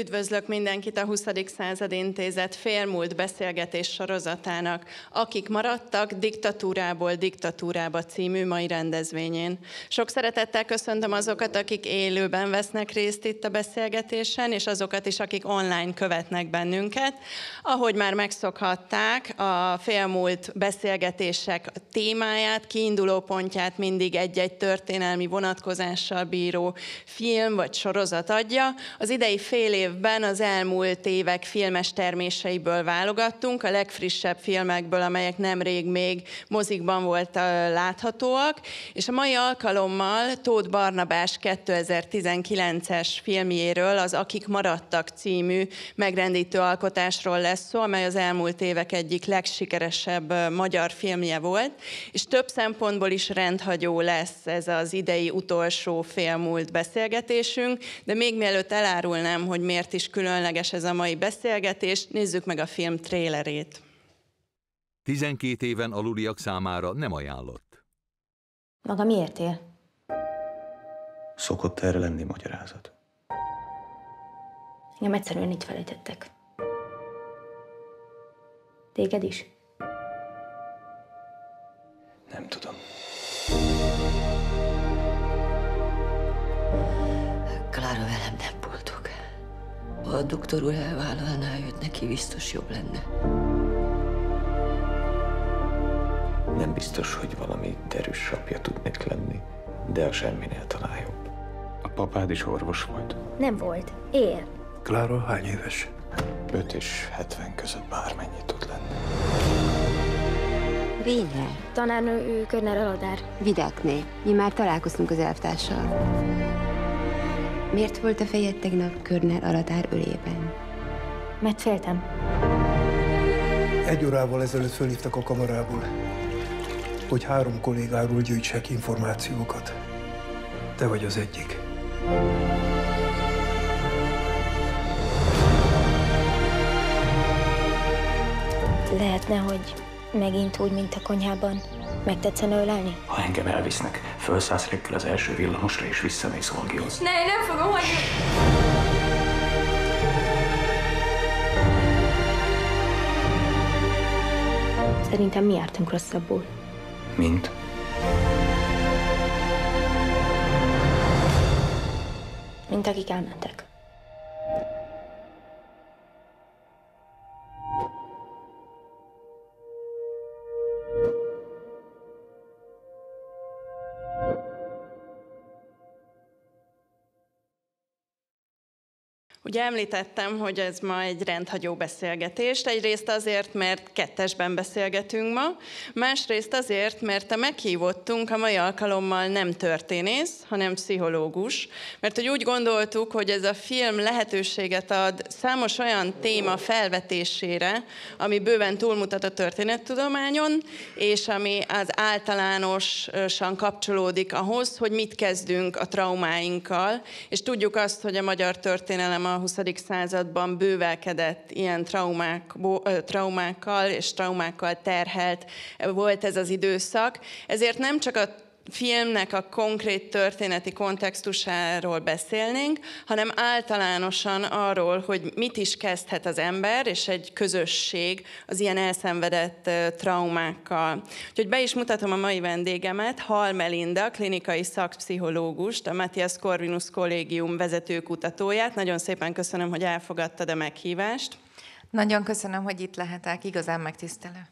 Üdvözlök mindenkit a 20. század intézet félmúlt beszélgetés sorozatának, akik maradtak diktatúrából diktatúrába című mai rendezvényén. Sok szeretettel köszöntöm azokat, akik élőben vesznek részt itt a beszélgetésen, és azokat is, akik online követnek bennünket. Ahogy már megszokhatták, a félmúlt beszélgetések témáját, kiinduló pontját mindig egy-egy történelmi vonatkozással bíró film vagy sorozat adja. Az idei fél év évben az elmúlt évek filmes terméseiből válogattunk, a legfrissebb filmekből, amelyek nemrég még mozikban volt láthatóak, és a mai alkalommal Tóth Barnabás 2019-es filmjéről, az Akik maradtak című megrendítő alkotásról lesz szó, amely az elmúlt évek egyik legsikeresebb magyar filmje volt, és több szempontból is rendhagyó lesz ez az idei utolsó félmúlt beszélgetésünk, de még mielőtt elárulnám, hogy miért miért is különleges ez a mai beszélgetés, nézzük meg a film trélerét. 12 éven aluliak számára nem ajánlott. Maga miért él? Szokott erre lenni magyarázat. Engem egyszerűen itt felejtettek. Téged is? Nem tudom. Ha a doktor úr elvállalná őt, neki biztos jobb lenne. Nem biztos, hogy valami derűs sapja tudnék lenni, de a semminél talán jobb. A papád is orvos volt? Nem volt. Él. Klára hány éves? 5 és 70 között bármennyi tud lenni. Vénye. Tanárnő, ő Körner Aladár. Vidákné. Mi már találkoztunk az elvtársal. Miért volt a fejed tegnap Körner aratár ölében? Mert féltem. Egy órával ezelőtt fölhívtak a kamarából, hogy három kollégáról gyűjtsek információkat. Te vagy az egyik. Lehetne, hogy megint úgy, mint a konyhában. Megtetszene ölelni? Ha engem elvisznek, felszállsz reggel az első villamosra, és visszamész Olgihoz. Ne, én nem fogom hagyni. Szerintem mi jártunk rosszabbul. Mint? Mint akik elmentek. Ugye említettem, hogy ez ma egy rendhagyó beszélgetést, egyrészt azért, mert kettesben beszélgetünk ma, másrészt azért, mert a meghívottunk a mai alkalommal nem történész, hanem pszichológus, mert hogy úgy gondoltuk, hogy ez a film lehetőséget ad számos olyan téma felvetésére, ami bőven túlmutat a történettudományon, és ami az általánosan kapcsolódik ahhoz, hogy mit kezdünk a traumáinkkal, és tudjuk azt, hogy a magyar történelem a 20. században bővelkedett ilyen traumák, traumákkal és traumákkal terhelt volt ez az időszak. Ezért nem csak a filmnek a konkrét történeti kontextusáról beszélnénk, hanem általánosan arról, hogy mit is kezdhet az ember és egy közösség az ilyen elszenvedett traumákkal. Úgyhogy be is mutatom a mai vendégemet, Hal Melinda, klinikai szakpszichológust, a Matthias Corvinus Kollégium vezető kutatóját. Nagyon szépen köszönöm, hogy elfogadtad a meghívást. Nagyon köszönöm, hogy itt lehetek, igazán megtisztelő.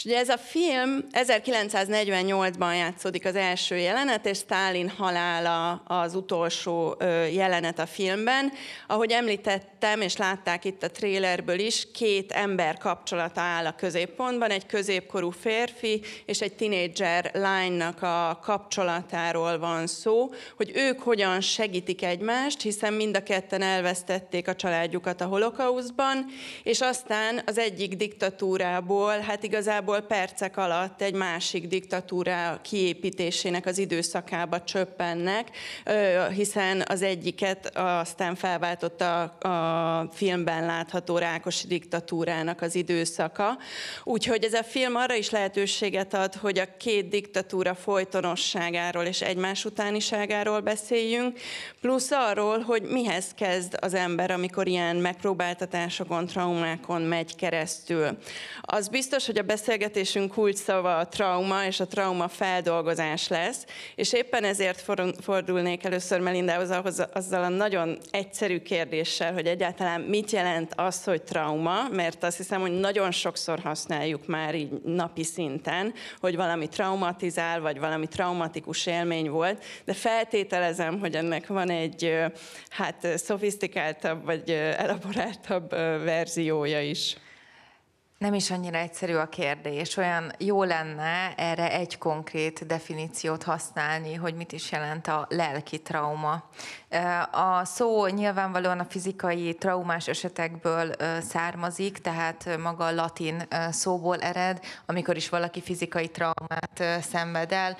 És ugye ez a film 1948-ban játszódik az első jelenet, és Stalin halála az utolsó jelenet a filmben. Ahogy említettem, és látták itt a trélerből is, két ember kapcsolata áll a középpontban, egy középkorú férfi és egy tinédzser lánynak a kapcsolatáról van szó, hogy ők hogyan segítik egymást, hiszen mind a ketten elvesztették a családjukat a holokauszban, és aztán az egyik diktatúrából, hát igazából nagyjából percek alatt egy másik diktatúra kiépítésének az időszakába csöppennek, hiszen az egyiket aztán felváltotta a filmben látható Rákosi diktatúrának az időszaka. Úgyhogy ez a film arra is lehetőséget ad, hogy a két diktatúra folytonosságáról és egymás utániságáról beszéljünk, plusz arról, hogy mihez kezd az ember, amikor ilyen megpróbáltatásokon, traumákon megy keresztül. Az biztos, hogy a beszélgetés beszélgetésünk kulcsszava a trauma és a trauma feldolgozás lesz, és éppen ezért fordulnék először Melindához ahhoz, azzal a nagyon egyszerű kérdéssel, hogy egyáltalán mit jelent az, hogy trauma, mert azt hiszem, hogy nagyon sokszor használjuk már így napi szinten, hogy valami traumatizál, vagy valami traumatikus élmény volt, de feltételezem, hogy ennek van egy hát szofisztikáltabb, vagy elaboráltabb verziója is. Nem is annyira egyszerű a kérdés. Olyan jó lenne erre egy konkrét definíciót használni, hogy mit is jelent a lelki trauma. A szó nyilvánvalóan a fizikai traumás esetekből származik, tehát maga a latin szóból ered, amikor is valaki fizikai traumát szenved el.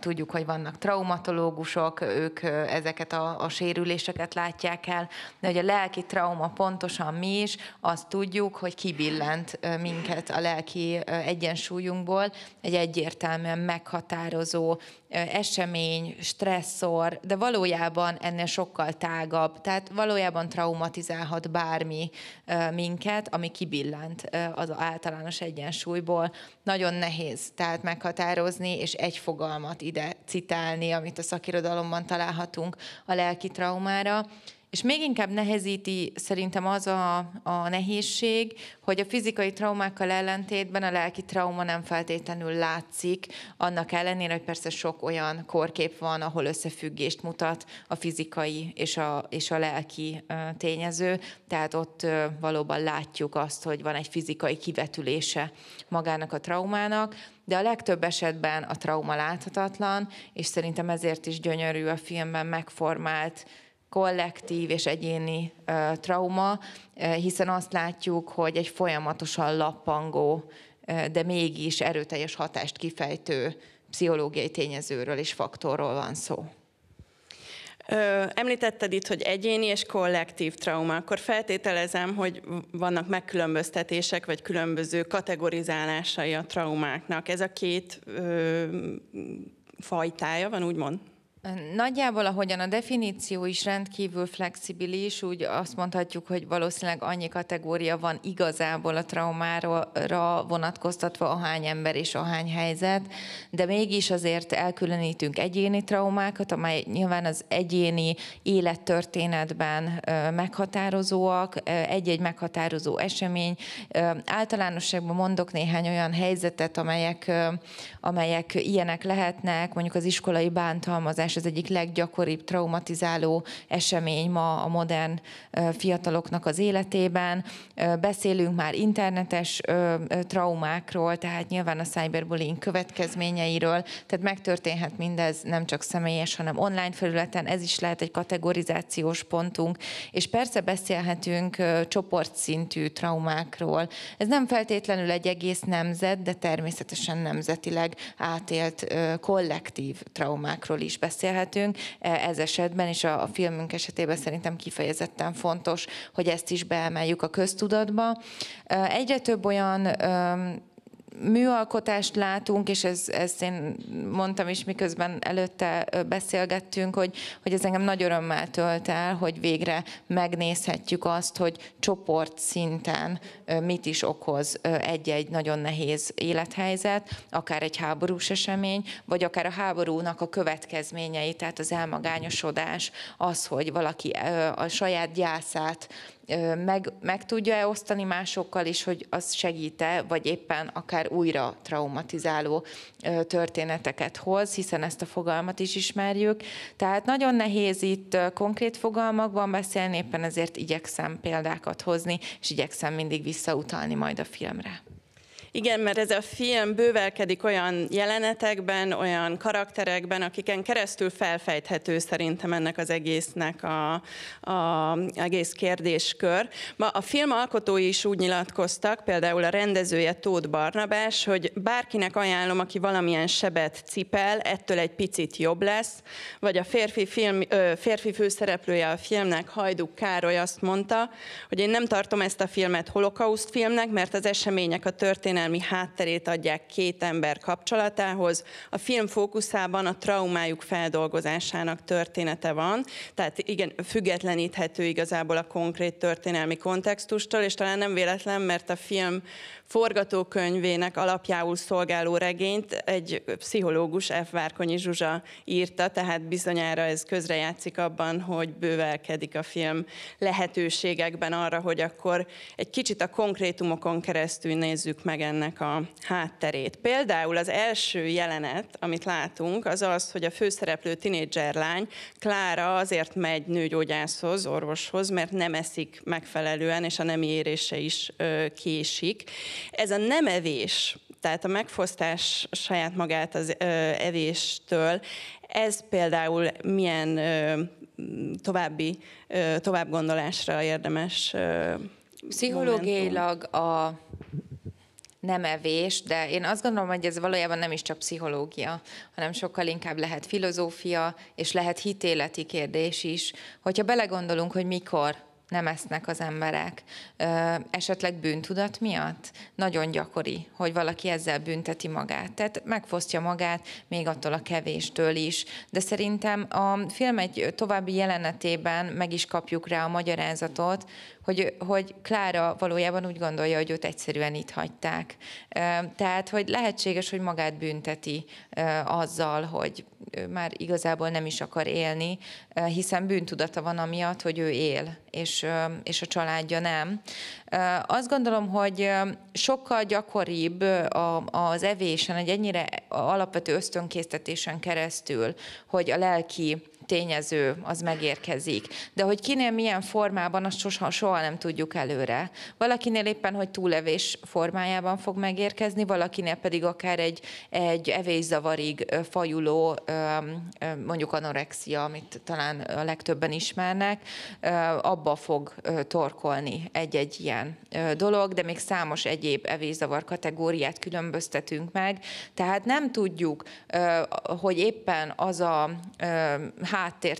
Tudjuk, hogy vannak traumatológusok, ők ezeket a, a sérüléseket látják el, de hogy a lelki trauma pontosan mi is, azt tudjuk, hogy kibillent minket a lelki egyensúlyunkból, egy egyértelműen meghatározó esemény, stresszor, de valójában ennél sokkal tágabb, tehát valójában traumatizálhat bármi minket, ami kibillent az általános egyensúlyból. Nagyon nehéz tehát meghatározni, és egy fogalmat ide citálni, amit a szakirodalomban találhatunk a lelki traumára, és még inkább nehezíti szerintem az a, a nehézség, hogy a fizikai traumákkal ellentétben a lelki trauma nem feltétlenül látszik, annak ellenére, hogy persze sok olyan korkép van, ahol összefüggést mutat a fizikai és a, és a lelki tényező, tehát ott valóban látjuk azt, hogy van egy fizikai kivetülése magának a traumának, de a legtöbb esetben a trauma láthatatlan, és szerintem ezért is gyönyörű a filmben megformált kollektív és egyéni trauma, hiszen azt látjuk, hogy egy folyamatosan lappangó, de mégis erőteljes hatást kifejtő pszichológiai tényezőről és faktorról van szó. Ö, említetted itt, hogy egyéni és kollektív trauma. Akkor feltételezem, hogy vannak megkülönböztetések, vagy különböző kategorizálásai a traumáknak. Ez a két ö, fajtája van, úgymond? Nagyjából, ahogyan a definíció is rendkívül flexibilis, úgy azt mondhatjuk, hogy valószínűleg annyi kategória van igazából a traumára vonatkoztatva, ahány ember és ahány helyzet, de mégis azért elkülönítünk egyéni traumákat, amely nyilván az egyéni élettörténetben meghatározóak, egy-egy meghatározó esemény. Általánosságban mondok néhány olyan helyzetet, amelyek, amelyek ilyenek lehetnek, mondjuk az iskolai bántalmazás, elvonás az egyik leggyakoribb traumatizáló esemény ma a modern fiataloknak az életében. Beszélünk már internetes traumákról, tehát nyilván a cyberbullying következményeiről, tehát megtörténhet mindez nem csak személyes, hanem online felületen, ez is lehet egy kategorizációs pontunk, és persze beszélhetünk csoportszintű traumákról. Ez nem feltétlenül egy egész nemzet, de természetesen nemzetileg átélt kollektív traumákról is beszélünk beszélhetünk. E, ez esetben és a, filmünk esetében szerintem kifejezetten fontos, hogy ezt is beemeljük a köztudatba. E, egyre több olyan műalkotást látunk, és ez, ezt én mondtam is, miközben előtte beszélgettünk, hogy, hogy ez engem nagy örömmel tölt el, hogy végre megnézhetjük azt, hogy csoport szinten mit is okoz egy-egy nagyon nehéz élethelyzet, akár egy háborús esemény, vagy akár a háborúnak a következményei, tehát az elmagányosodás, az, hogy valaki a saját gyászát meg, meg tudja-e osztani másokkal is, hogy az segíte, vagy éppen akár újra traumatizáló történeteket hoz, hiszen ezt a fogalmat is ismerjük. Tehát nagyon nehéz itt konkrét fogalmakban beszélni, éppen ezért igyekszem példákat hozni, és igyekszem mindig visszautalni majd a filmre. Igen, mert ez a film bővelkedik olyan jelenetekben, olyan karakterekben, akiken keresztül felfejthető szerintem ennek az egésznek a, a egész kérdéskör. Ma a film alkotói is úgy nyilatkoztak, például a rendezője Tóth Barnabás, hogy bárkinek ajánlom, aki valamilyen sebet cipel, ettől egy picit jobb lesz, vagy a férfi, film, férfi főszereplője a filmnek, Hajduk Károly azt mondta, hogy én nem tartom ezt a filmet holokauszt filmnek, mert az események a történet történelmi hátterét adják két ember kapcsolatához. A film fókuszában a traumájuk feldolgozásának története van, tehát igen, függetleníthető igazából a konkrét történelmi kontextustól, és talán nem véletlen, mert a film forgatókönyvének alapjául szolgáló regényt egy pszichológus F. Várkonyi Zsuzsa írta, tehát bizonyára ez közrejátszik abban, hogy bővelkedik a film lehetőségekben arra, hogy akkor egy kicsit a konkrétumokon keresztül nézzük meg ennek a hátterét. Például az első jelenet, amit látunk, az az, hogy a főszereplő tinédzser lány, Klára azért megy nőgyógyászhoz, orvoshoz, mert nem eszik megfelelően, és a nemi érése is késik ez a nem evés, tehát a megfosztás saját magát az evéstől, ez például milyen további továbbgondolásra érdemes? Pszichológiailag a nem evés, de én azt gondolom, hogy ez valójában nem is csak pszichológia, hanem sokkal inkább lehet filozófia, és lehet hitéleti kérdés is. Hogyha belegondolunk, hogy mikor nem esznek az emberek, esetleg bűntudat miatt. Nagyon gyakori, hogy valaki ezzel bünteti magát. Tehát megfosztja magát még attól a kevéstől is. De szerintem a film egy további jelenetében meg is kapjuk rá a magyarázatot, hogy, hogy Klára valójában úgy gondolja, hogy őt egyszerűen itt hagyták. Tehát, hogy lehetséges, hogy magát bünteti azzal, hogy már igazából nem is akar élni, hiszen bűntudata van amiatt, hogy ő él, és, és a családja nem. Azt gondolom, hogy sokkal gyakoribb az evésen, egy ennyire alapvető ösztönkésztetésen keresztül, hogy a lelki tényező az megérkezik. De hogy kinél milyen formában, azt soha, soha nem tudjuk előre. Valakinél éppen, hogy túlevés formájában fog megérkezni, valakinél pedig akár egy, egy evészavarig fajuló, mondjuk anorexia, amit talán a legtöbben ismernek, abba fog torkolni egy-egy ilyen dolog, de még számos egyéb evészavar kategóriát különböztetünk meg. Tehát nem tudjuk, hogy éppen az a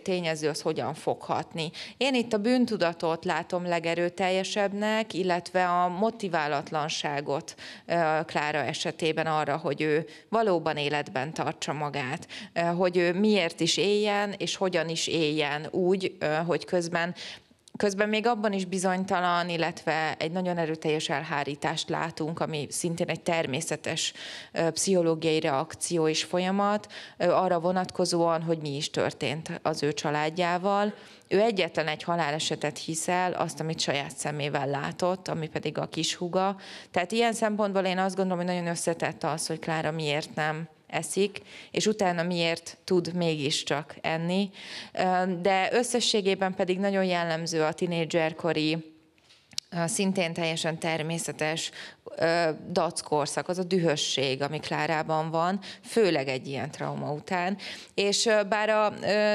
tényező az hogyan fog hatni. Én itt a bűntudatot látom legerőteljesebbnek, illetve a motiválatlanságot Klára esetében arra, hogy ő valóban életben tartsa magát, hogy ő miért is éljen, és hogyan is éljen úgy, hogy közben közben még abban is bizonytalan, illetve egy nagyon erőteljes elhárítást látunk, ami szintén egy természetes pszichológiai reakció és folyamat, arra vonatkozóan, hogy mi is történt az ő családjával. Ő egyetlen egy halálesetet hiszel, azt, amit saját szemével látott, ami pedig a kis húga. Tehát ilyen szempontból én azt gondolom, hogy nagyon összetett az, hogy Klára miért nem eszik, és utána miért tud mégiscsak enni. De összességében pedig nagyon jellemző a tinédzserkori szintén teljesen természetes dackorszak, az a dühösség, ami Klárában van, főleg egy ilyen trauma után. És bár a,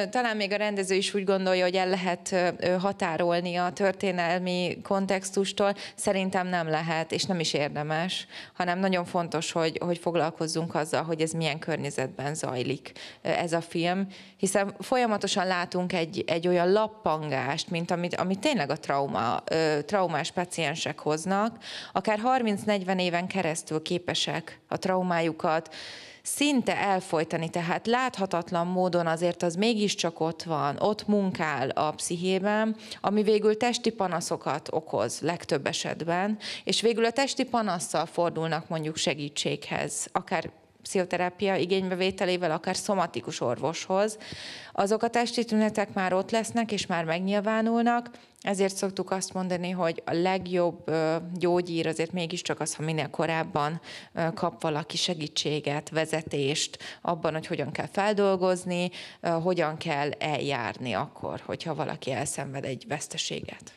talán még a rendező is úgy gondolja, hogy el lehet határolni a történelmi kontextustól, szerintem nem lehet, és nem is érdemes, hanem nagyon fontos, hogy, hogy foglalkozzunk azzal, hogy ez milyen környezetben zajlik ez a film, hiszen folyamatosan látunk egy, egy olyan lappangást, mint amit, amit tényleg a trauma, traumás traumás paciensek hoznak, akár 30-40 éven keresztül képesek a traumájukat szinte elfolytani, tehát láthatatlan módon azért az mégiscsak ott van, ott munkál a pszichében, ami végül testi panaszokat okoz legtöbb esetben, és végül a testi panasszal fordulnak mondjuk segítséghez, akár pszichoterápia igénybevételével, akár szomatikus orvoshoz, azok a testi tünetek már ott lesznek, és már megnyilvánulnak, ezért szoktuk azt mondani, hogy a legjobb gyógyír azért mégiscsak az, ha minél korábban kap valaki segítséget, vezetést abban, hogy hogyan kell feldolgozni, hogyan kell eljárni akkor, hogyha valaki elszenved egy veszteséget.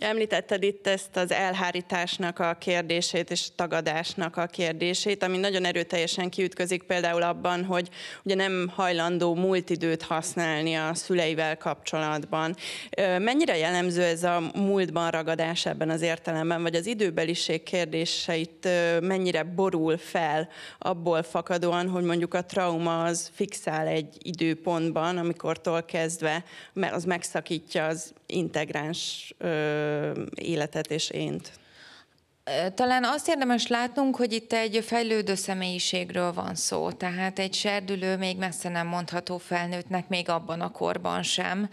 Említetted itt ezt az elhárításnak a kérdését és tagadásnak a kérdését, ami nagyon erőteljesen kiütközik például abban, hogy ugye nem hajlandó múlt időt használni a szüleivel kapcsolatban. Mennyire jellemző ez a múltban ragadás ebben az értelemben, vagy az időbeliség kérdéseit mennyire borul fel abból fakadóan, hogy mondjuk a trauma az fixál egy időpontban, amikortól kezdve az megszakítja az integráns ö, életet és ént. Talán azt érdemes látnunk, hogy itt egy fejlődő személyiségről van szó, tehát egy serdülő még messze nem mondható felnőttnek, még abban a korban sem.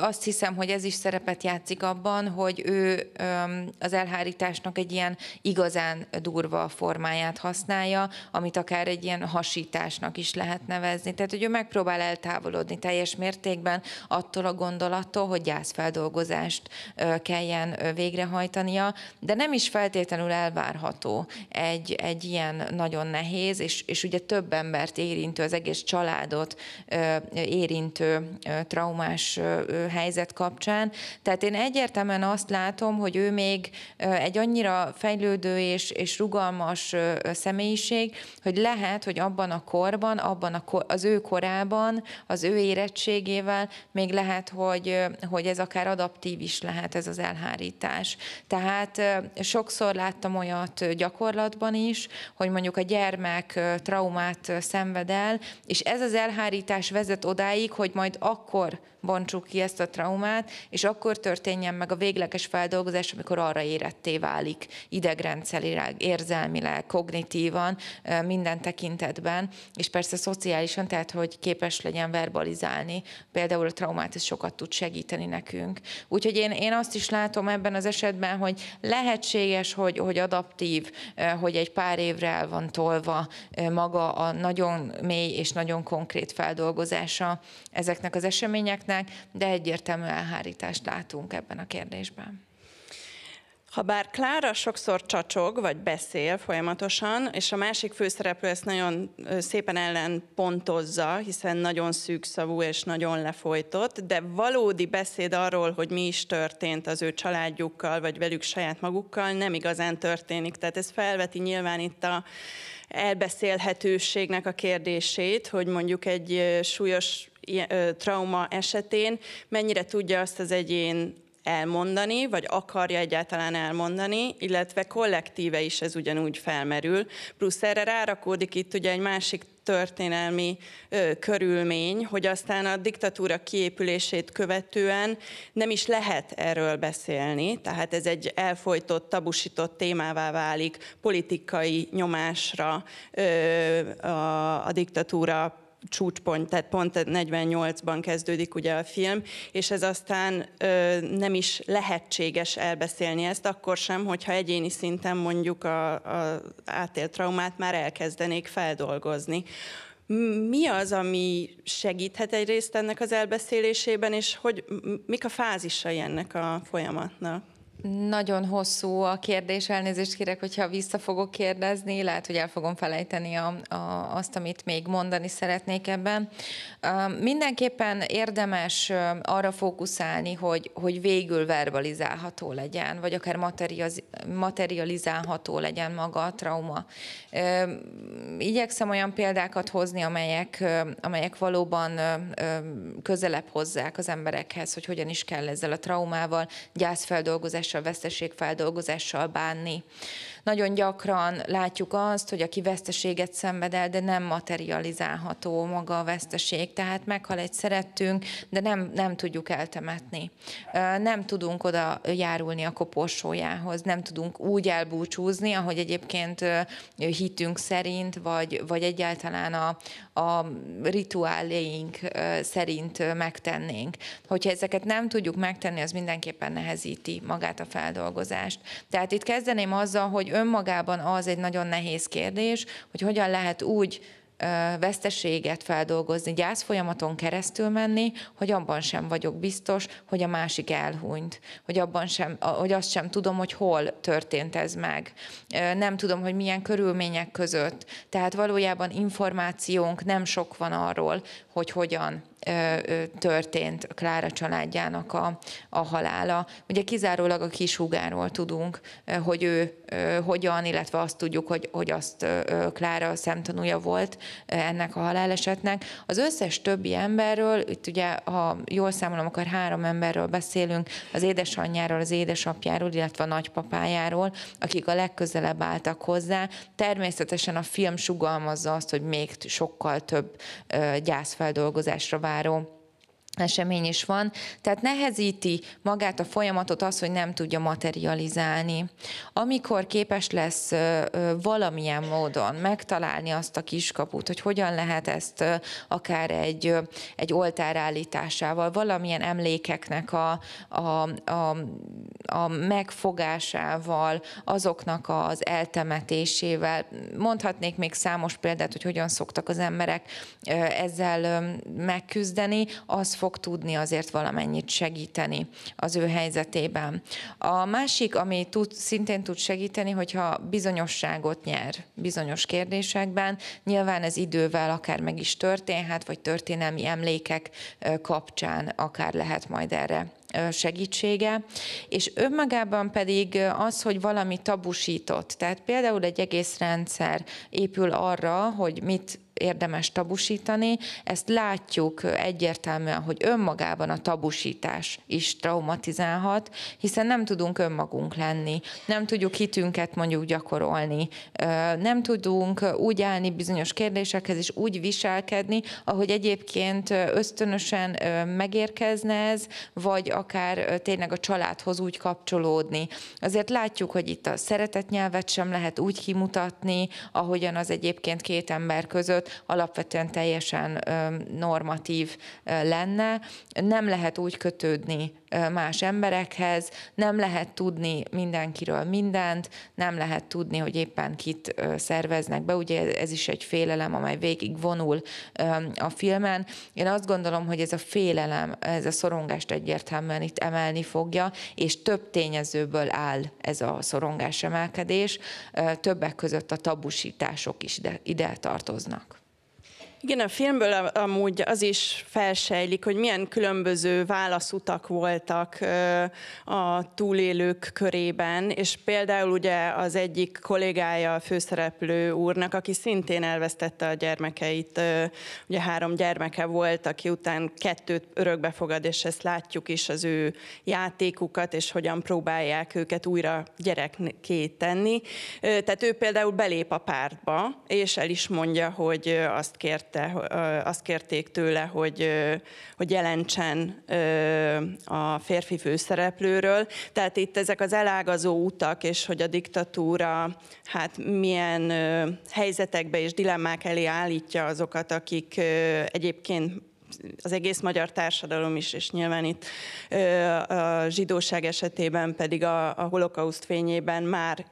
Azt hiszem, hogy ez is szerepet játszik abban, hogy ő az elhárításnak egy ilyen igazán durva formáját használja, amit akár egy ilyen hasításnak is lehet nevezni. Tehát, hogy ő megpróbál eltávolodni teljes mértékben attól a gondolattól, hogy gyászfeldolgozást kelljen végrehajtania, de nem is feltétlenül elvárható egy, egy ilyen nagyon nehéz, és, és ugye több embert érintő, az egész családot érintő traumás helyzet kapcsán. Tehát én egyértelműen azt látom, hogy ő még egy annyira fejlődő és, és rugalmas személyiség, hogy lehet, hogy abban a korban, abban a kor, az ő korában, az ő érettségével még lehet, hogy, hogy ez akár adaptív is lehet ez az elhárítás. Tehát sokszor láttam olyat gyakorlatban is, hogy mondjuk a gyermek traumát szenved el, és ez az elhárítás vezet odáig, hogy majd akkor bontsuk ki ezt a traumát, és akkor történjen meg a végleges feldolgozás, amikor arra éretté válik idegrendszerileg, érzelmileg, kognitívan, minden tekintetben, és persze szociálisan, tehát hogy képes legyen verbalizálni. Például a traumát ez sokat tud segíteni nekünk. Úgyhogy én, én azt is látom ebben az esetben, hogy lehetséges, hogy, hogy adaptív, hogy egy pár évre el van tolva maga a nagyon mély és nagyon konkrét feldolgozása ezeknek az eseményeknek, lehetnek, de egyértelmű elhárítást látunk ebben a kérdésben. Ha bár Klára sokszor csacsog, vagy beszél folyamatosan, és a másik főszereplő ezt nagyon szépen ellenpontozza, hiszen nagyon szűkszavú és nagyon lefolytott, de valódi beszéd arról, hogy mi is történt az ő családjukkal, vagy velük saját magukkal, nem igazán történik. Tehát ez felveti nyilván itt a elbeszélhetőségnek a kérdését, hogy mondjuk egy súlyos trauma esetén mennyire tudja azt az egyén elmondani, vagy akarja egyáltalán elmondani, illetve kollektíve is ez ugyanúgy felmerül. Plusz erre rárakódik itt ugye egy másik történelmi ö, körülmény, hogy aztán a diktatúra kiépülését követően nem is lehet erről beszélni, tehát ez egy elfolytott, tabusított témává válik politikai nyomásra ö, a, a diktatúra csúcspont, tehát pont 48-ban kezdődik ugye a film, és ez aztán ö, nem is lehetséges elbeszélni ezt, akkor sem, hogyha egyéni szinten mondjuk a, átélt traumát már elkezdenék feldolgozni mi az, ami segíthet egyrészt ennek az elbeszélésében, és hogy mik a fázisai ennek a folyamatnak? Nagyon hosszú a kérdés, elnézést kérek, hogyha vissza fogok kérdezni, lehet, hogy el fogom felejteni a, a, azt, amit még mondani szeretnék ebben. Mindenképpen érdemes arra fókuszálni, hogy, hogy végül verbalizálható legyen, vagy akár materializálható legyen maga a trauma. Igyekszem olyan példákat hozni, amelyek, amelyek valóban közelebb hozzák az emberekhez, hogy hogyan is kell ezzel a traumával gyászfeldolgozás és a veszteségfeldolgozással bánni. Nagyon gyakran látjuk azt, hogy aki veszteséget szenved el, de nem materializálható maga a veszteség, tehát meghal egy szerettünk, de nem, nem tudjuk eltemetni. Nem tudunk oda járulni a koporsójához, nem tudunk úgy elbúcsúzni, ahogy egyébként hitünk szerint, vagy, vagy egyáltalán a, a rituáléink szerint megtennénk. Hogyha ezeket nem tudjuk megtenni, az mindenképpen nehezíti magát a feldolgozást. Tehát itt kezdeném azzal, hogy hogy önmagában az egy nagyon nehéz kérdés, hogy hogyan lehet úgy veszteséget feldolgozni, gyász folyamaton keresztül menni, hogy abban sem vagyok biztos, hogy a másik elhunyt, hogy, abban sem, hogy azt sem tudom, hogy hol történt ez meg. Nem tudom, hogy milyen körülmények között. Tehát valójában információnk nem sok van arról, hogy hogyan történt Klára családjának a, a halála. Ugye kizárólag a húgáról tudunk, hogy ő hogyan, illetve azt tudjuk, hogy, hogy azt Klára szemtanúja volt ennek a halálesetnek. Az összes többi emberről, itt ugye, ha jól számolom, akkor három emberről beszélünk, az édesanyjáról, az édesapjáról, illetve a nagypapájáról, akik a legközelebb álltak hozzá. Természetesen a film sugalmazza azt, hogy még sokkal több gyászfeldolgozásra Kaposváró esemény is van, tehát nehezíti magát a folyamatot az, hogy nem tudja materializálni. Amikor képes lesz valamilyen módon megtalálni azt a kiskaput, hogy hogyan lehet ezt akár egy, egy állításával, valamilyen emlékeknek a, a, a, a megfogásával, azoknak az eltemetésével. Mondhatnék még számos példát, hogy hogyan szoktak az emberek ezzel megküzdeni, az fog tudni azért valamennyit segíteni az ő helyzetében. A másik, ami tud, szintén tud segíteni, hogyha bizonyosságot nyer bizonyos kérdésekben, nyilván ez idővel akár meg is történhet, vagy történelmi emlékek kapcsán akár lehet majd erre segítsége, és önmagában pedig az, hogy valami tabusított. Tehát például egy egész rendszer épül arra, hogy mit érdemes tabusítani. Ezt látjuk egyértelműen, hogy önmagában a tabusítás is traumatizálhat, hiszen nem tudunk önmagunk lenni, nem tudjuk hitünket mondjuk gyakorolni, nem tudunk úgy állni bizonyos kérdésekhez és úgy viselkedni, ahogy egyébként ösztönösen megérkezne ez, vagy akár tényleg a családhoz úgy kapcsolódni. Azért látjuk, hogy itt a szeretetnyelvet sem lehet úgy kimutatni, ahogyan az egyébként két ember között, alapvetően teljesen normatív lenne. Nem lehet úgy kötődni más emberekhez, nem lehet tudni mindenkiről mindent, nem lehet tudni, hogy éppen kit szerveznek be. Ugye ez is egy félelem, amely végig vonul a filmen. Én azt gondolom, hogy ez a félelem, ez a szorongást egyértelműen itt emelni fogja, és több tényezőből áll ez a szorongás emelkedés, többek között a tabusítások is ide, ide tartoznak. Igen, a filmből amúgy az is felsejlik, hogy milyen különböző válaszutak voltak a túlélők körében, és például ugye az egyik kollégája a főszereplő úrnak, aki szintén elvesztette a gyermekeit, ugye három gyermeke volt, aki után kettőt örökbefogad, és ezt látjuk is az ő játékukat, és hogyan próbálják őket újra gyerekké tenni. Tehát ő például belép a pártba, és el is mondja, hogy azt kért kérte, azt kérték tőle, hogy, hogy jelentsen a férfi főszereplőről. Tehát itt ezek az elágazó utak, és hogy a diktatúra hát milyen helyzetekbe és dilemmák elé állítja azokat, akik egyébként az egész magyar társadalom is, és nyilván itt a zsidóság esetében pedig a, a holokauszt fényében már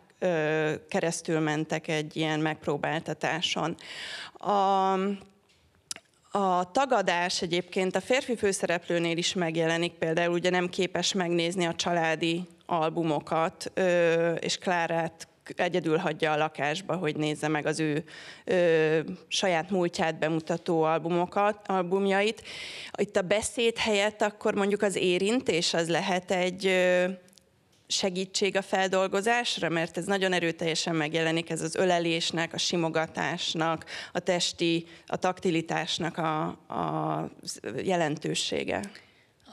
keresztül mentek egy ilyen megpróbáltatáson. A, a tagadás egyébként a férfi főszereplőnél is megjelenik, például ugye nem képes megnézni a családi albumokat, és Klárát egyedül hagyja a lakásba, hogy nézze meg az ő ö, saját múltját bemutató albumokat, albumjait. Itt a beszéd helyett akkor mondjuk az érintés az lehet egy, ö, segítség a feldolgozásra, mert ez nagyon erőteljesen megjelenik, ez az ölelésnek, a simogatásnak, a testi, a taktilitásnak a, a jelentősége.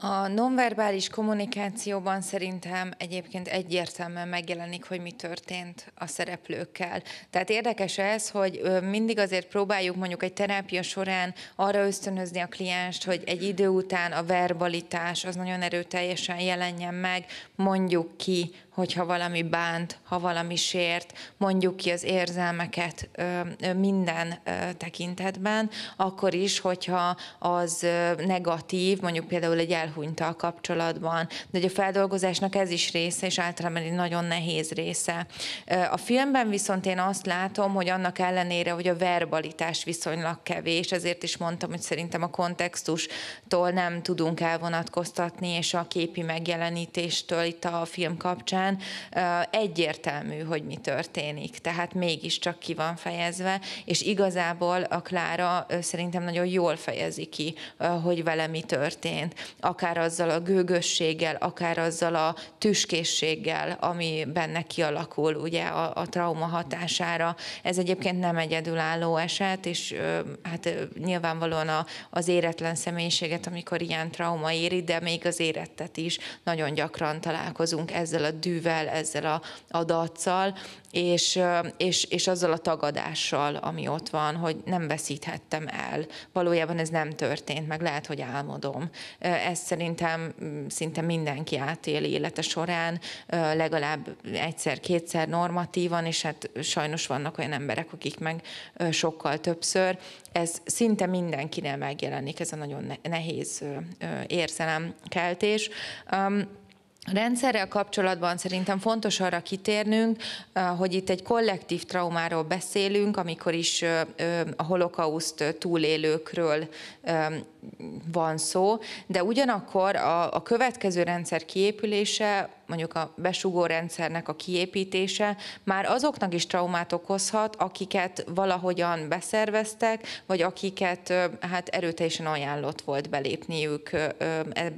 A nonverbális kommunikációban szerintem egyébként egyértelműen megjelenik, hogy mi történt a szereplőkkel. Tehát érdekes ez, hogy mindig azért próbáljuk mondjuk egy terápia során arra ösztönözni a klienst, hogy egy idő után a verbalitás az nagyon erőteljesen jelenjen meg, mondjuk ki, hogyha valami bánt, ha valami sért, mondjuk ki az érzelmeket minden tekintetben, akkor is, hogyha az negatív, mondjuk például egy el a kapcsolatban, de a feldolgozásnak ez is része, és általában egy nagyon nehéz része. A filmben viszont én azt látom, hogy annak ellenére, hogy a verbalitás viszonylag kevés, ezért is mondtam, hogy szerintem a kontextustól nem tudunk elvonatkoztatni, és a képi megjelenítéstől itt a film kapcsán egyértelmű, hogy mi történik, tehát mégiscsak ki van fejezve, és igazából a Klára szerintem nagyon jól fejezi ki, hogy vele mi történt. A akár azzal a gőgösséggel, akár azzal a tüskészséggel, ami benne kialakul ugye a, a trauma hatására. Ez egyébként nem egyedülálló eset, és hát nyilvánvalóan a, az éretlen személyiséget, amikor ilyen trauma éri, de még az érettet is nagyon gyakran találkozunk ezzel a dűvel, ezzel a, a dacccal, és, és, és azzal a tagadással, ami ott van, hogy nem veszíthettem el. Valójában ez nem történt, meg lehet, hogy álmodom. Ez szerintem mm, szinte mindenki átéli élete során, legalább egyszer-kétszer normatívan, és hát sajnos vannak olyan emberek, akik meg sokkal többször. Ez szinte mindenkinél megjelenik, ez a nagyon nehéz érzelemkeltés rendszerrel kapcsolatban szerintem fontos arra kitérnünk, eh, hogy itt egy kollektív traumáról beszélünk, amikor is eh, eh, a holokauszt túlélőkről van szó, de ugyanakkor a, a következő rendszer kiépülése mondjuk a rendszernek a kiépítése már azoknak is traumát okozhat, akiket valahogyan beszerveztek, vagy akiket hát erőteljesen ajánlott volt belépniük e,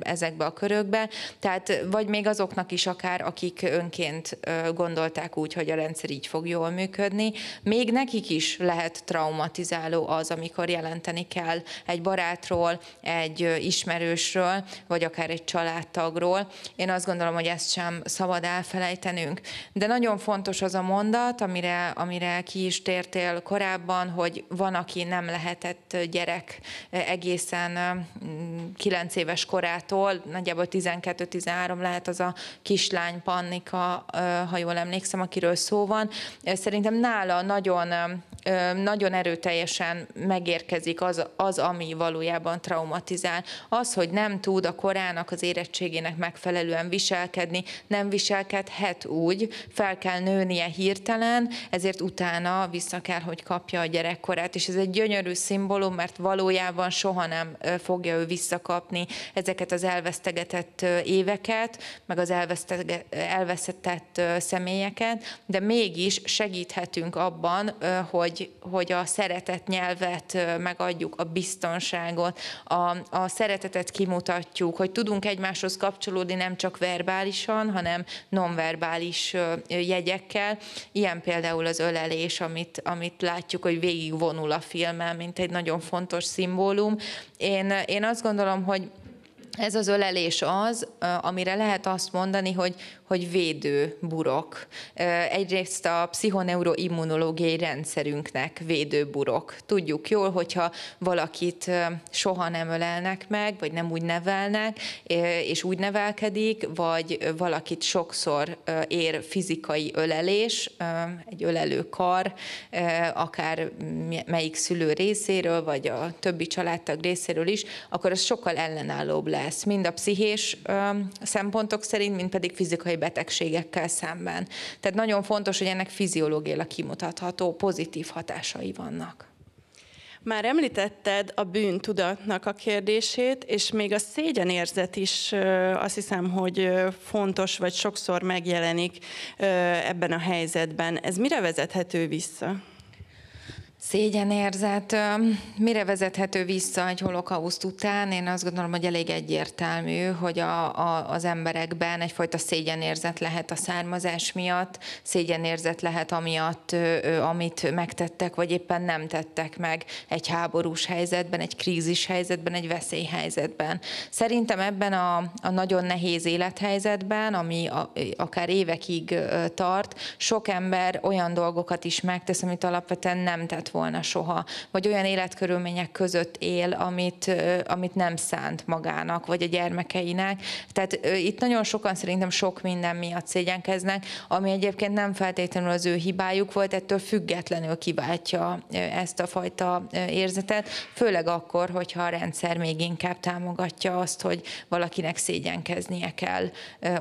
ezekbe a körökbe, tehát vagy még azoknak is akár, akik önként gondolták úgy, hogy a rendszer így fog jól működni, még nekik is lehet traumatizáló az, amikor jelenteni kell egy barátról, egy ismerősről, vagy akár egy családtagról. Én azt gondolom, hogy ezt sem szabad elfelejtenünk. De nagyon fontos az a mondat, amire, amire ki is tértél korábban, hogy van, aki nem lehetett gyerek egészen 9 mm, éves korától, nagyjából 12-13 lehet az a kislány Pannika, ha jól emlékszem, akiről szó van. Szerintem nála nagyon, nagyon erőteljesen megérkezik az, az, ami valójában traumatizál. Az, hogy nem tud a korának, az érettségének megfelelően viselkedni, nem viselkedhet úgy, fel kell nőnie hirtelen, ezért utána vissza kell, hogy kapja a gyerekkorát. És ez egy gyönyörű szimbólum, mert valójában soha nem fogja ő visszakapni ezeket az elvesztegetett éveket, meg az elvesztett személyeket, de mégis segíthetünk abban, hogy, hogy a szeretet nyelvet megadjuk, a biztonságot, a, a szeretetet kimutatjuk, hogy tudunk egymáshoz kapcsolódni nem csak verbálisan, papíron, hanem nonverbális jegyekkel. Ilyen például az ölelés, amit, amit látjuk, hogy végigvonul a filmen, mint egy nagyon fontos szimbólum. Én, én azt gondolom, hogy ez az ölelés az, amire lehet azt mondani, hogy, hogy védő burok. Egyrészt a pszichoneuroimmunológiai rendszerünknek védő burok. Tudjuk jól, hogyha valakit soha nem ölelnek meg, vagy nem úgy nevelnek, és úgy nevelkedik, vagy valakit sokszor ér fizikai ölelés, egy ölelő kar, akár melyik szülő részéről, vagy a többi családtag részéről is, akkor az sokkal ellenállóbb lesz, mind a pszichés szempontok szerint, mind pedig fizikai betegségekkel szemben. Tehát nagyon fontos, hogy ennek fiziológiailag kimutatható pozitív hatásai vannak. Már említetted a bűntudatnak a kérdését, és még a szégyenérzet is azt hiszem, hogy fontos, vagy sokszor megjelenik ebben a helyzetben. Ez mire vezethető vissza? Szégyenérzet. Mire vezethető vissza egy holokauszt után? Én azt gondolom, hogy elég egyértelmű, hogy a, a, az emberekben egyfajta szégyenérzet lehet a származás miatt, szégyenérzet lehet amiatt, amit megtettek, vagy éppen nem tettek meg egy háborús helyzetben, egy krízis helyzetben, egy veszélyhelyzetben. Szerintem ebben a, a nagyon nehéz élethelyzetben, ami a, akár évekig tart, sok ember olyan dolgokat is megtesz, amit alapvetően nem tett volna volna soha, vagy olyan életkörülmények között él, amit, amit nem szánt magának, vagy a gyermekeinek. Tehát itt nagyon sokan szerintem sok minden miatt szégyenkeznek, ami egyébként nem feltétlenül az ő hibájuk volt, ettől függetlenül kiváltja ezt a fajta érzetet, főleg akkor, hogyha a rendszer még inkább támogatja azt, hogy valakinek szégyenkeznie kell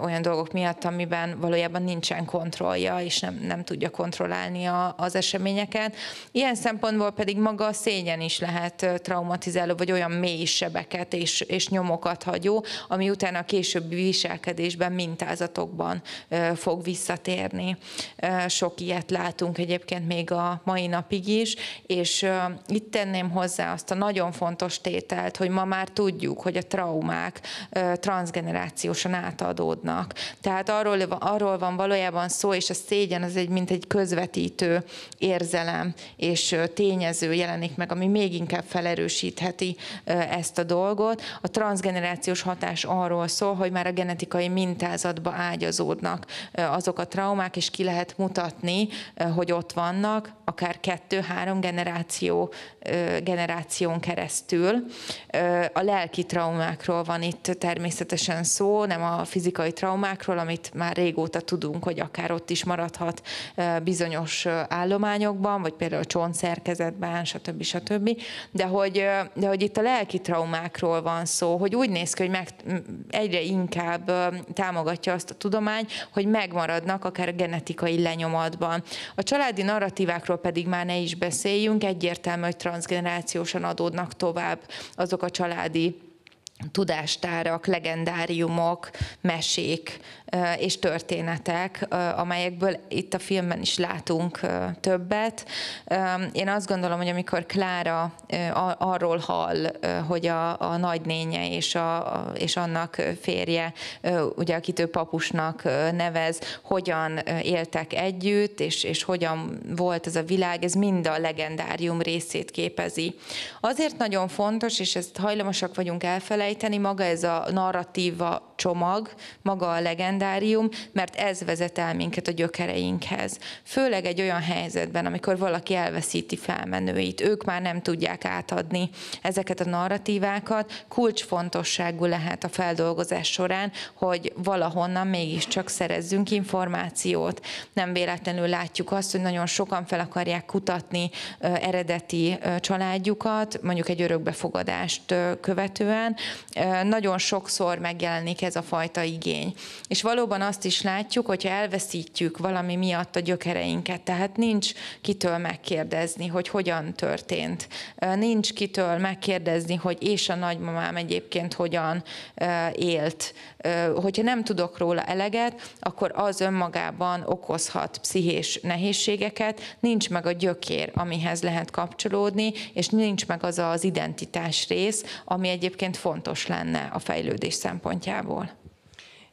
olyan dolgok miatt, amiben valójában nincsen kontrollja, és nem, nem tudja kontrollálni a, az eseményeket. Ilyen szempontból pedig maga a szényen is lehet traumatizáló, vagy olyan mély sebeket és, és nyomokat hagyó, ami utána a későbbi viselkedésben, mintázatokban fog visszatérni. Sok ilyet látunk egyébként még a mai napig is, és itt tenném hozzá azt a nagyon fontos tételt, hogy ma már tudjuk, hogy a traumák transgenerációsan átadódnak. Tehát arról, arról van valójában szó, és a szégyen az egy, mint egy közvetítő érzelem, és kevés tényező jelenik meg, ami még inkább felerősítheti ezt a dolgot. A transgenerációs hatás arról szól, hogy már a genetikai mintázatba ágyazódnak azok a traumák, és ki lehet mutatni, hogy ott vannak, akár kettő-három generáció, generáción keresztül. A lelki traumákról van itt természetesen szó, nem a fizikai traumákról, amit már régóta tudunk, hogy akár ott is maradhat bizonyos állományokban, vagy például a szerkezetben, stb. stb. De hogy, de hogy itt a lelki traumákról van szó, hogy úgy néz ki, hogy meg, egyre inkább támogatja azt a tudomány, hogy megmaradnak akár a genetikai lenyomatban. A családi narratívákról pedig már ne is beszéljünk, egyértelmű, hogy transgenerációsan adódnak tovább azok a családi tudástárak, legendáriumok, mesék, és történetek, amelyekből itt a filmben is látunk többet. Én azt gondolom, hogy amikor Klára arról hall, hogy a, a nagynénye és, a, és annak férje, ugye akit ő papusnak nevez, hogyan éltek együtt, és, és hogyan volt ez a világ, ez mind a legendárium részét képezi. Azért nagyon fontos, és ezt hajlamosak vagyunk elfelejteni, maga ez a narratíva csomag, maga a legend legendárium, mert ez vezet el minket a gyökereinkhez. Főleg egy olyan helyzetben, amikor valaki elveszíti felmenőit, ők már nem tudják átadni ezeket a narratívákat, kulcsfontosságú lehet a feldolgozás során, hogy valahonnan mégiscsak szerezzünk információt. Nem véletlenül látjuk azt, hogy nagyon sokan fel akarják kutatni eredeti családjukat, mondjuk egy örökbefogadást követően. Nagyon sokszor megjelenik ez a fajta igény. És valóban azt is látjuk, hogyha elveszítjük valami miatt a gyökereinket, tehát nincs kitől megkérdezni, hogy hogyan történt, nincs kitől megkérdezni, hogy és a nagymamám egyébként hogyan élt. Hogyha nem tudok róla eleget, akkor az önmagában okozhat pszichés nehézségeket, nincs meg a gyökér, amihez lehet kapcsolódni, és nincs meg az az identitás rész, ami egyébként fontos lenne a fejlődés szempontjából.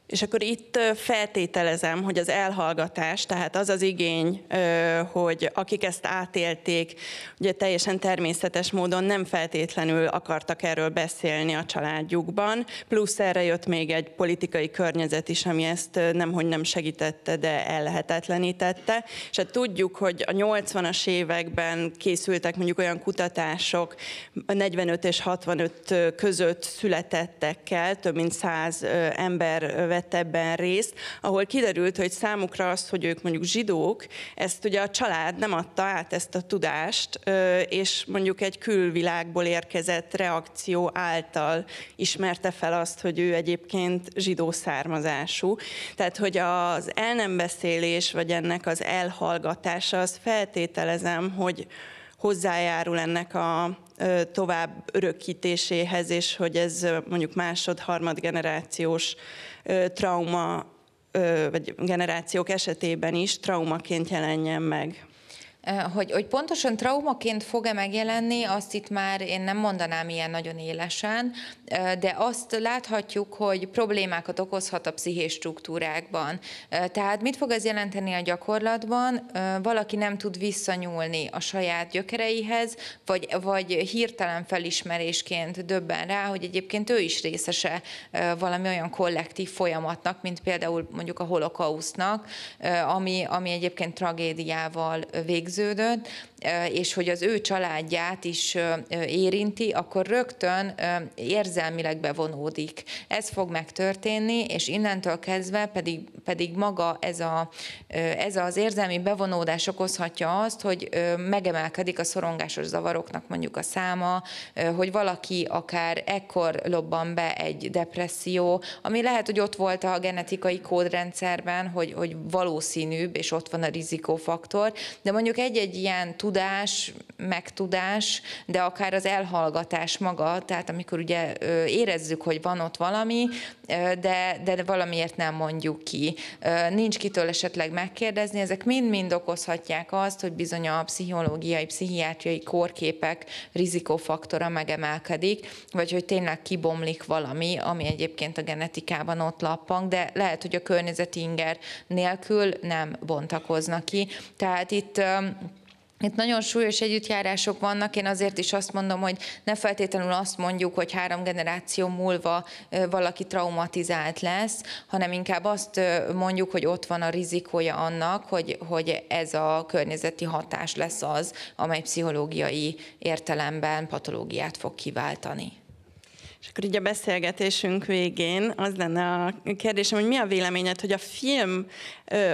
És akkor itt feltételezem, hogy az elhallgatás, tehát az az igény, hogy akik ezt átélték, ugye teljesen természetes módon nem feltétlenül akartak erről beszélni a családjukban, plusz erre jött még egy politikai környezet is, ami ezt nemhogy nem segítette, de ellehetetlenítette. És hát tudjuk, hogy a 80-as években készültek mondjuk olyan kutatások, 45 és 65 között születettekkel, több mint 100 ember vett ebben részt, ahol kiderült, hogy számukra az, hogy ők mondjuk zsidók, ezt ugye a család nem adta át ezt a tudást, és mondjuk egy külvilágból érkezett reakció által ismerte fel azt, hogy ő egyébként zsidó származású. Tehát, hogy az el nem beszélés, vagy ennek az elhallgatása, az feltételezem, hogy hozzájárul ennek a tovább örökítéséhez, és hogy ez mondjuk másod-harmad generációs trauma, vagy generációk esetében is traumaként jelenjen meg. Hogy, hogy pontosan traumaként fog-e megjelenni, azt itt már én nem mondanám ilyen nagyon élesen, de azt láthatjuk, hogy problémákat okozhat a pszichés struktúrákban. Tehát mit fog ez jelenteni a gyakorlatban? Valaki nem tud visszanyúlni a saját gyökereihez, vagy, vagy hirtelen felismerésként döbben rá, hogy egyébként ő is részese valami olyan kollektív folyamatnak, mint például mondjuk a holokausznak, ami, ami egyébként tragédiával végződik fűződött, és hogy az ő családját is érinti, akkor rögtön érzelmileg bevonódik. Ez fog megtörténni, és innentől kezdve pedig, pedig maga ez, a, ez az érzelmi bevonódás okozhatja azt, hogy megemelkedik a szorongásos zavaroknak mondjuk a száma, hogy valaki akár ekkor lobban be egy depresszió, ami lehet, hogy ott volt a genetikai kódrendszerben, hogy, hogy valószínűbb, és ott van a rizikófaktor, de mondjuk egy-egy ilyen tudás, megtudás, de akár az elhallgatás maga, tehát amikor ugye érezzük, hogy van ott valami, de, de valamiért nem mondjuk ki. Nincs kitől esetleg megkérdezni, ezek mind-mind okozhatják azt, hogy bizony a pszichológiai, pszichiátriai kórképek rizikófaktora megemelkedik, vagy hogy tényleg kibomlik valami, ami egyébként a genetikában ott lappang, de lehet, hogy a környezeti inger nélkül nem bontakoznak ki. Tehát itt itt nagyon súlyos együttjárások vannak, én azért is azt mondom, hogy ne feltétlenül azt mondjuk, hogy három generáció múlva valaki traumatizált lesz, hanem inkább azt mondjuk, hogy ott van a rizikója annak, hogy, hogy ez a környezeti hatás lesz az, amely pszichológiai értelemben patológiát fog kiváltani. És akkor így a beszélgetésünk végén az lenne a kérdésem, hogy mi a véleményed, hogy a film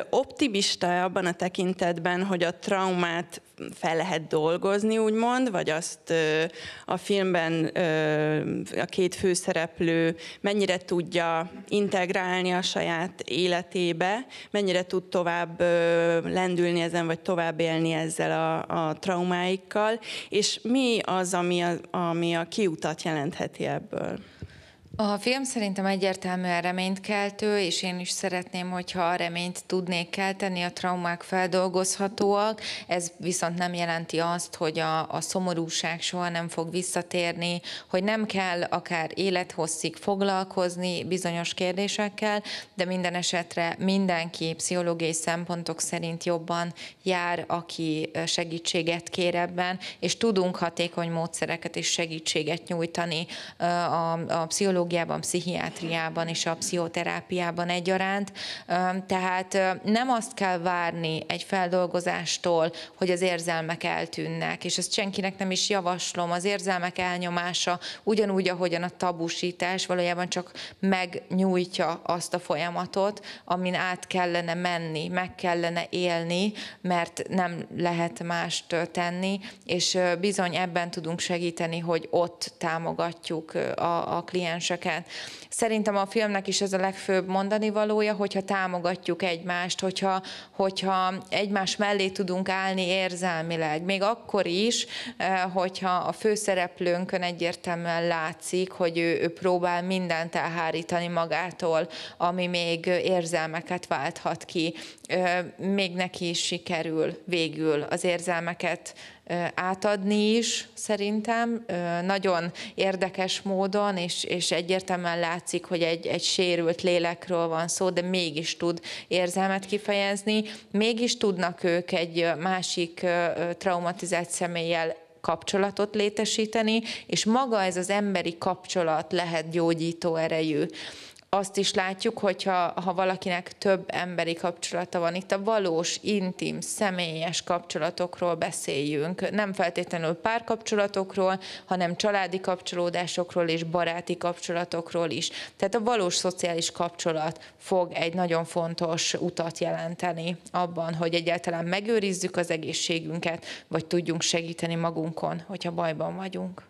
optimista abban a tekintetben, hogy a traumát fel lehet dolgozni, úgymond, vagy azt a filmben a két főszereplő mennyire tudja integrálni a saját életébe, mennyire tud tovább lendülni ezen, vagy tovább élni ezzel a, a traumáikkal, és mi az, ami a, ami a kiutat jelentheti ebből. A film szerintem egyértelműen reményt keltő, és én is szeretném, hogyha a reményt tudnék kelteni, a traumák feldolgozhatóak. Ez viszont nem jelenti azt, hogy a, a szomorúság soha nem fog visszatérni, hogy nem kell akár élethosszig foglalkozni bizonyos kérdésekkel, de minden esetre mindenki pszichológiai szempontok szerint jobban jár, aki segítséget kér ebben, és tudunk hatékony módszereket és segítséget nyújtani a, a pszichológiai pszichológiában, pszichiátriában és a pszichoterápiában egyaránt. Tehát nem azt kell várni egy feldolgozástól, hogy az érzelmek eltűnnek, és ezt senkinek nem is javaslom. Az érzelmek elnyomása ugyanúgy, ahogyan a tabusítás valójában csak megnyújtja azt a folyamatot, amin át kellene menni, meg kellene élni, mert nem lehet mást tenni, és bizony ebben tudunk segíteni, hogy ott támogatjuk a, a kliens konfliktuseket. Szerintem a filmnek is ez a legfőbb mondani valója, hogyha támogatjuk egymást, hogyha, hogyha egymás mellé tudunk állni érzelmileg. Még akkor is, eh, hogyha a főszereplőnkön egyértelműen látszik, hogy ő, ő próbál mindent elhárítani magától, ami még érzelmeket válthat ki. Eh, még neki is sikerül végül az érzelmeket átadni is szerintem. Nagyon érdekes módon, és, és egyértelműen látszik, hogy egy, egy sérült lélekről van szó, de mégis tud érzelmet kifejezni, mégis tudnak ők egy másik traumatizált személlyel kapcsolatot létesíteni, és maga ez az emberi kapcsolat lehet gyógyító erejű azt is látjuk, hogyha ha valakinek több emberi kapcsolata van, itt a valós, intim, személyes kapcsolatokról beszéljünk. Nem feltétlenül párkapcsolatokról, hanem családi kapcsolódásokról és baráti kapcsolatokról is. Tehát a valós szociális kapcsolat fog egy nagyon fontos utat jelenteni abban, hogy egyáltalán megőrizzük az egészségünket, vagy tudjunk segíteni magunkon, hogyha bajban vagyunk.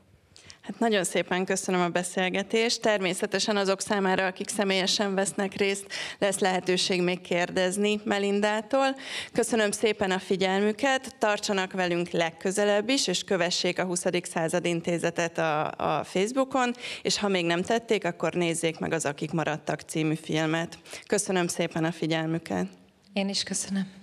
Hát nagyon szépen köszönöm a beszélgetést. Természetesen azok számára, akik személyesen vesznek részt, lesz lehetőség még kérdezni Melindától. Köszönöm szépen a figyelmüket, tartsanak velünk legközelebb is, és kövessék a 20. század intézetet a, a Facebookon, és ha még nem tették, akkor nézzék meg az Akik Maradtak című filmet. Köszönöm szépen a figyelmüket. Én is köszönöm.